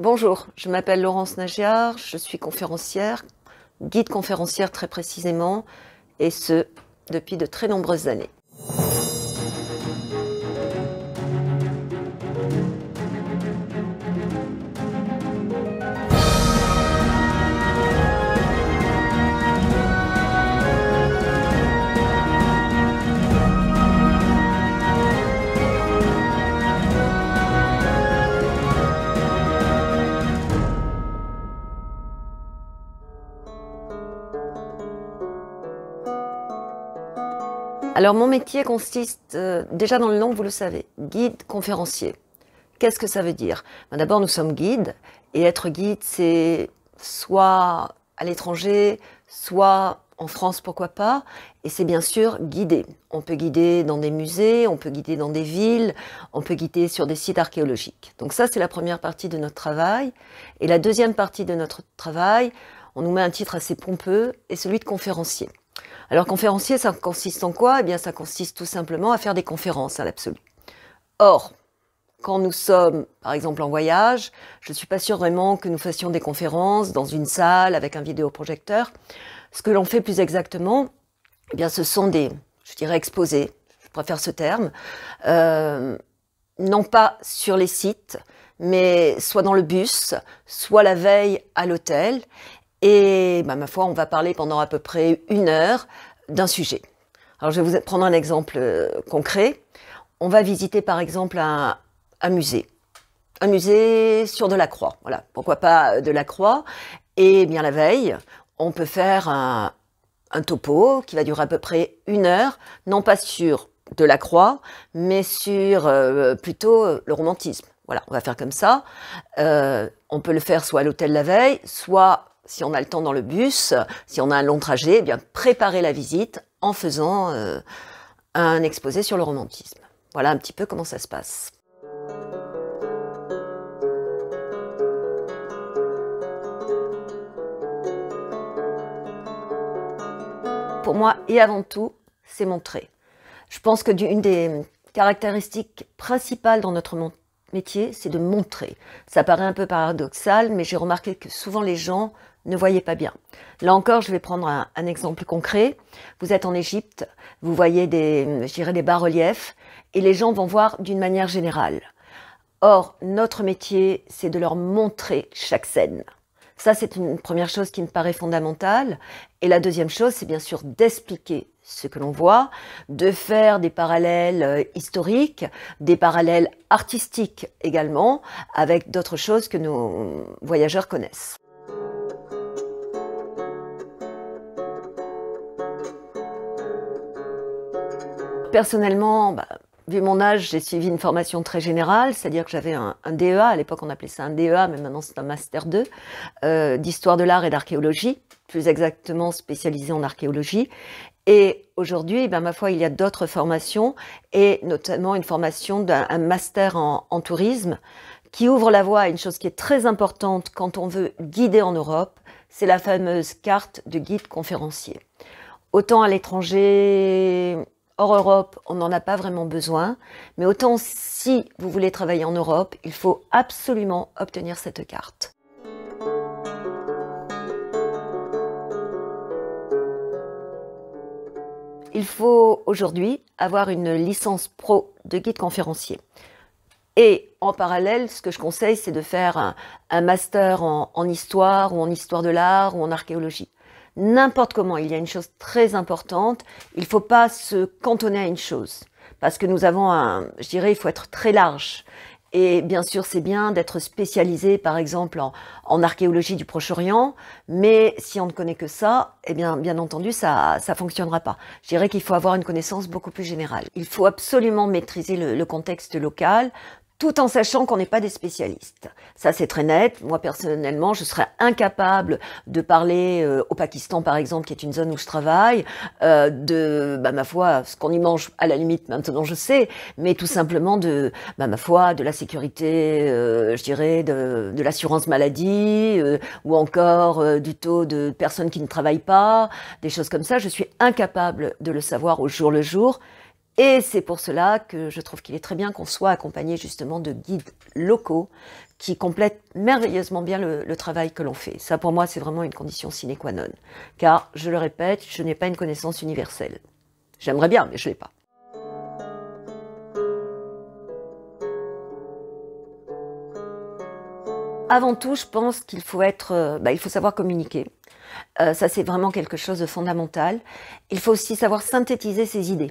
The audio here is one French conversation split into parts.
Bonjour, je m'appelle Laurence Nagiard, je suis conférencière, guide conférencière très précisément, et ce, depuis de très nombreuses années. Alors mon métier consiste euh, déjà dans le nom, vous le savez, guide conférencier. Qu'est-ce que ça veut dire ben, D'abord, nous sommes guides et être guide, c'est soit à l'étranger, soit en France, pourquoi pas. Et c'est bien sûr guider. On peut guider dans des musées, on peut guider dans des villes, on peut guider sur des sites archéologiques. Donc ça, c'est la première partie de notre travail. Et la deuxième partie de notre travail, on nous met un titre assez pompeux, et celui de conférencier. Alors conférencier, ça consiste en quoi Eh bien, ça consiste tout simplement à faire des conférences à l'absolu. Or, quand nous sommes, par exemple, en voyage, je ne suis pas sûre vraiment que nous fassions des conférences dans une salle avec un vidéoprojecteur. Ce que l'on fait plus exactement, eh bien, ce sont des, je dirais, exposés, je préfère ce terme, euh, non pas sur les sites, mais soit dans le bus, soit la veille à l'hôtel. Et bah, ma foi, on va parler pendant à peu près une heure d'un sujet. Alors je vais vous prendre un exemple euh, concret. On va visiter par exemple un, musée. Un musée sur de la croix. Voilà, pourquoi pas euh, de la croix. Et bien la veille, on peut faire un, topo qui va durer à peu près une heure, non pas sur de la croix, mais sur euh, plutôt le romantisme. Voilà, on va faire comme ça. on peut le faire soit à l'hôtel la veille, soit si on a le temps dans le bus, si on a un long trajet, eh bien préparer la visite en faisant euh, un exposé sur le romantisme. Voilà un petit peu comment ça se passe. Pour moi, et avant tout, c'est montrer. Je pense que une des caractéristiques principales dans notre métier, c'est de montrer. Ça paraît un peu paradoxal, mais j'ai remarqué que souvent les gens ne voyez pas bien. Là encore, je vais prendre un, exemple concret. Vous êtes en Égypte, vous voyez des, des bas-reliefs, et les gens vont voir d'une manière générale. Or, notre métier, c'est de leur montrer chaque scène. Ça, c'est une première chose qui me paraît fondamentale. Et la deuxième chose, c'est bien sûr d'expliquer ce que l'on voit, de faire des parallèles euh, historiques, des parallèles artistiques également, avec d'autres choses que nos voyageurs connaissent. Personnellement, bah, vu mon âge, j'ai suivi une formation très générale, c'est-à-dire que j'avais un, DEA, à l'époque on appelait ça un DEA, mais maintenant c'est un Master 2, euh, d'histoire de l'art et d'archéologie, plus exactement spécialisé en archéologie. Et aujourd'hui, ben, ma foi, il y a d'autres formations, et notamment une formation d'un Master en tourisme, qui ouvre la voie à une chose qui est très importante quand on veut guider en Europe, c'est la fameuse carte de guide conférencier. Autant à l'étranger, hors Europe, on n'en a pas vraiment besoin. Mais autant si vous voulez travailler en Europe, il faut absolument obtenir cette carte. Il faut aujourd'hui avoir une licence pro de guide conférencier. Et en parallèle, ce que je conseille, c'est de faire un, master en histoire ou en histoire de l'art ou en archéologie n'importe comment. Il y a une chose très importante, il ne faut pas se cantonner à une chose. Parce que nous avons un, je dirais, il faut être très large. Et bien sûr, c'est bien d'être spécialisé, par exemple, en, archéologie du Proche-Orient, mais si on ne connaît que ça, eh bien, bien entendu, ça ça fonctionnera pas. Je dirais qu'il faut avoir une connaissance beaucoup plus générale. Il faut absolument maîtriser le contexte local tout en sachant qu'on n'est pas des spécialistes. Ça, c'est très net. Moi, personnellement, je serais incapable de parler euh, au Pakistan, par exemple, qui est une zone où je travaille, euh, de, bah, ma foi, ce qu'on y mange, à la limite, maintenant, je sais, mais tout simplement de, bah, ma foi, de la sécurité, euh, je dirais, de l'assurance maladie, ou encore du taux de personnes qui ne travaillent pas, des choses comme ça. Je suis incapable de le savoir au jour le jour. Et c'est pour cela que je trouve qu'il est très bien qu'on soit accompagné justement de guides locaux qui complètent merveilleusement bien le, travail que l'on fait. Ça pour moi c'est vraiment une condition sine qua non. Car, je le répète, je n'ai pas une connaissance universelle. J'aimerais bien, mais je ne l'ai pas. Avant tout, je pense qu'il faut être, euh, bah, il faut savoir communiquer. Euh, ça, c'est vraiment quelque chose de fondamental. Il faut aussi savoir synthétiser ses idées.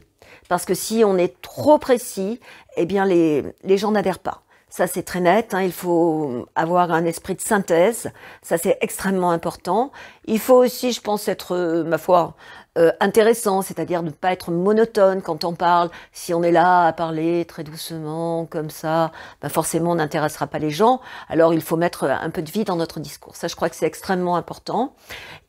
Parce que si on est trop précis, eh bien les, les gens n'adhèrent pas. Ça, c'est très net. Hein. Il faut avoir un esprit de synthèse. Ça, c'est extrêmement important. Il faut aussi, je pense, être, euh, ma foi, euh, intéressant, c'est-à-dire ne pas être monotone quand on parle. Si on est là à parler très doucement, comme ça, bah, forcément on n'intéressera pas les gens. Alors il faut mettre un peu de vie dans notre discours. Ça, je crois que c'est extrêmement important.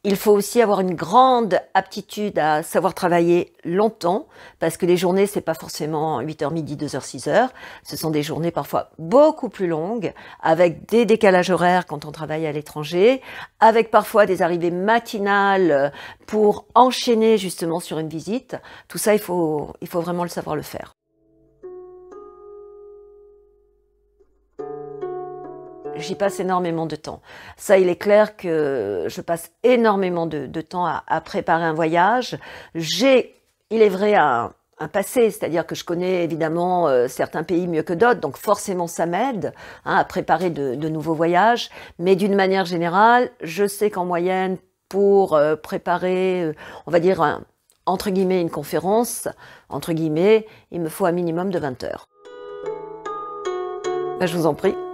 Il faut aussi avoir une grande aptitude à savoir travailler longtemps, parce que les journées, c'est pas forcément 8h midi, 2h, 6h. Ce sont des journées parfois beaucoup plus longues, avec des décalages horaires quand on travaille à l'étranger, avec parfois des arrivées matinales pour enchaîner justement sur une visite. Tout ça, il faut, il faut vraiment le savoir le faire. j'y passe énormément de temps. Ça, il est clair que je passe énormément de, temps à, préparer un voyage. J'ai, il est vrai, un, passé, c'est-à-dire que je connais évidemment euh, certains pays mieux que d'autres, donc forcément ça m'aide hein, à préparer de, de nouveaux voyages. Mais d'une manière générale, je sais qu'en moyenne, pour euh, préparer, euh, on va dire, entre guillemets, une conférence, entre guillemets, il me faut un minimum de 20 heures. Ben, je vous en prie.